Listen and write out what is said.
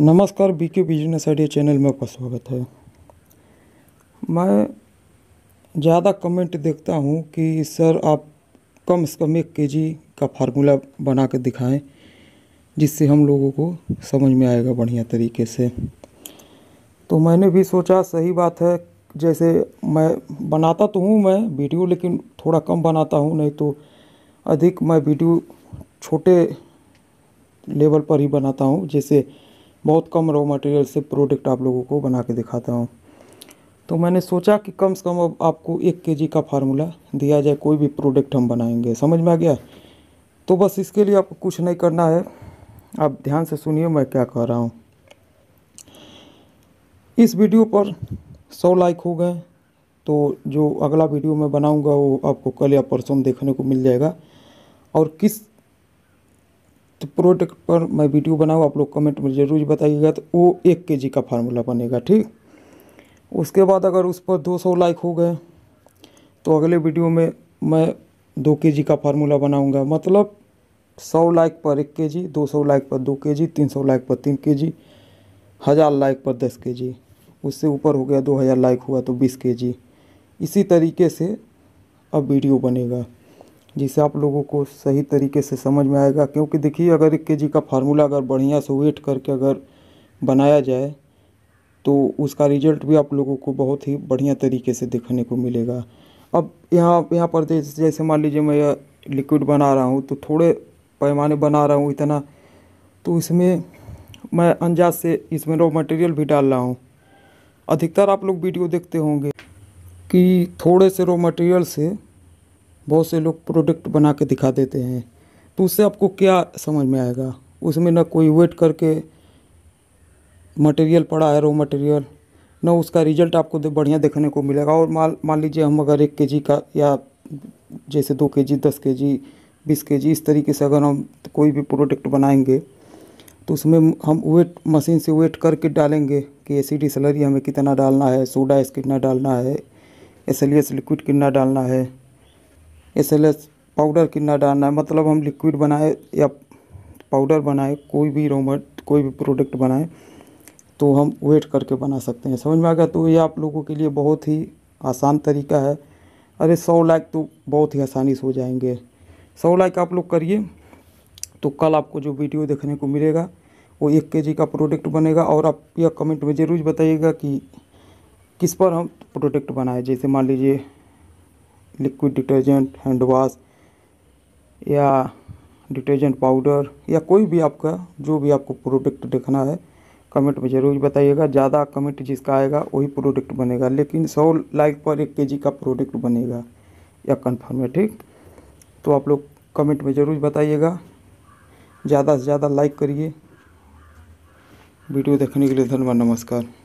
नमस्कार BK business idea channel में आपका स्वागत है मैं ज़्यादा कमेंट देखता हूँ कि सर आप कम से कम एक के जी का फार्मूला बना कर दिखाएँ जिससे हम लोगों को समझ में आएगा बढ़िया तरीके से तो मैंने भी सोचा सही बात है जैसे मैं बनाता तो हूँ मैं वीडियो लेकिन थोड़ा कम बनाता हूँ नहीं तो अधिक मैं वीडियो छोटे लेवल पर ही बनाता हूँ जैसे बहुत कम रॉ मटेरियल से प्रोडक्ट आप लोगों को बना के दिखाता हूँ तो मैंने सोचा कि कम से कम अब आपको एक के का फार्मूला दिया जाए कोई भी प्रोडक्ट हम बनाएंगे समझ में आ गया तो बस इसके लिए आपको कुछ नहीं करना है आप ध्यान से सुनिए मैं क्या कह रहा हूँ इस वीडियो पर सौ लाइक हो गए तो जो अगला वीडियो मैं बनाऊंगा वो आपको कल या परसों देखने को मिल जाएगा और किस तो प्रोडक्ट पर मैं वीडियो बनाऊँ आप लोग कमेंट में ज़रूर बताइएगा तो वो एक के जी का फार्मूला बनेगा ठीक उसके बाद अगर उस पर 200 लाइक हो गए तो अगले वीडियो में मैं दो के जी का फार्मूला बनाऊँगा मतलब सौ लाइक पर एक के जी दो सौ लाइक पर दो के जी तीन सौ लाइक पर तीन के जी हज़ार लाइक पर दस के जी उससे ऊपर हो गया दो हज़ार लाइक हुआ तो बीस के जी इसी तरीके से अब वीडियो बनेगा जिसे आप लोगों को सही तरीके से समझ में आएगा क्योंकि देखिए अगर एक के का फार्मूला अगर बढ़िया से वेट करके अगर बनाया जाए तो उसका रिजल्ट भी आप लोगों को बहुत ही बढ़िया तरीके से देखने को मिलेगा अब यहाँ यहाँ पर जैसे मान लीजिए मैं यह लिक्विड बना रहा हूँ तो थोड़े पैमाने बना रहा हूँ इतना तो इसमें मैं अंजाज से इसमें रॉ मटेरियल भी डाल रहा हूँ अधिकतर आप लोग वीडियो देखते होंगे कि थोड़े से रॉ मटेरियल से बहुत से लोग प्रोडक्ट बना के दिखा देते हैं तो उससे आपको क्या समझ में आएगा उसमें ना कोई वेट करके मटेरियल पड़ा है रो मटेरियल ना उसका रिजल्ट आपको दे, बढ़िया देखने को मिलेगा और माल मान लीजिए हम अगर एक के का या जैसे दो के जी दस के जी बीस के जी इस तरीके से अगर हम कोई भी प्रोडक्ट बनाएंगे तो उसमें हम वेट मशीन से वेट करके डालेंगे कि डी सलरी हमें कितना डालना है सोडा इस कितना डालना है एस एल लिक्विड कितना डालना है एस पाउडर कितना डालना है मतलब हम लिक्विड बनाए या पाउडर बनाए कोई भी रोमट कोई भी प्रोडक्ट बनाए तो हम वेट करके बना सकते हैं समझ में आ गया तो ये आप लोगों के लिए बहुत ही आसान तरीका है अरे सौ लाइक तो बहुत ही आसानी से हो जाएंगे सौ लाइक आप लोग करिए तो कल आपको जो वीडियो देखने को मिलेगा वो एक के का प्रोडक्ट बनेगा और आप यह कमेंट में ज़रूर बताइएगा कि किस पर हम प्रोडक्ट बनाए जैसे मान लीजिए लिक्विड डिटर्जेंट हैंड वॉश या डिटर्जेंट पाउडर या कोई भी आपका जो भी आपको प्रोडक्ट देखना है कमेंट में ज़रूर बताइएगा ज़्यादा कमेंट जिसका आएगा वही प्रोडक्ट बनेगा लेकिन सौ लाइक पर एक के का प्रोडक्ट बनेगा या कन्फर्म है ठीक तो आप लोग कमेंट में ज़रूर बताइएगा ज़्यादा से ज़्यादा लाइक करिए वीडियो देखने के लिए धन्यवाद नमस्कार